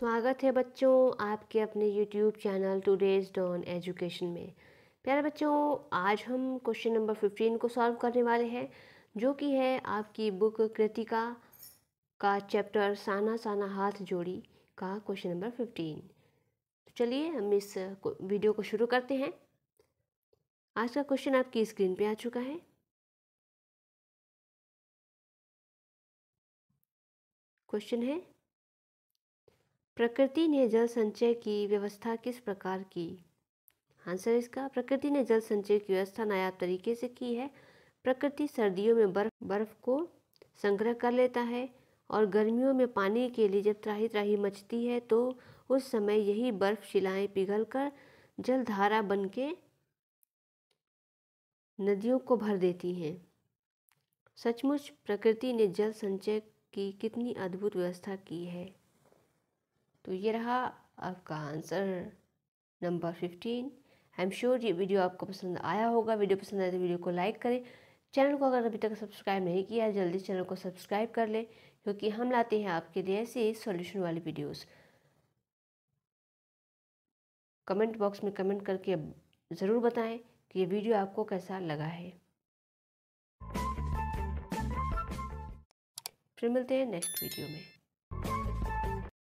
स्वागत है बच्चों आपके अपने YouTube channel today's don education में प्यारे बच्चों आज हम क्वेश्चन नंबर फिफ्टीन को सॉल्व करने वाले हैं जो कि है आपकी बुक कृतिका का चैप्टर साना साना हाथ जोड़ी का क्वेश्चन नंबर फिफ्टीन तो चलिए हम इस वीडियो को शुरू करते हैं आज का क्वेश्चन आपकी स्क्रीन पर आ चुका है क्वेश्चन है प्रकृति ने जल संचय की व्यवस्था किस प्रकार की आंसर इसका प्रकृति ने जल संचय की व्यवस्था नायाब तरीके से की है प्रकृति सर्दियों में बर्फ बर्फ को संग्रह कर लेता है और गर्मियों में पानी के लिए जब त्राही त्राही मचती है तो उस समय यही बर्फ शिलाएं पिघलकर जलधारा बन के नदियों को भर देती हैं सचमुच प्रकृति ने जल संचय की कितनी अद्भुत व्यवस्था की है तो ये रहा आपका answer number fifteen I am sure ये वीडियो आपको पसंद आया होगा वीडियो पसंद आए तो वीडियो को लाइक करें चैनल को अगर अभी तक सब्सक्राइब नहीं किया है जल्दी चैनल को सब्सक्राइब कर लें क्योंकि हम लाते हैं आपके लिए ऐसे सॉल्यूशन वाली वीडियोस कमेंट बॉक्स में कमेंट करके ज़रूर बताएं कि ये वीडियो आपको कैसा लगा है फिर मिलते हैं नेक्स्ट वीडियो में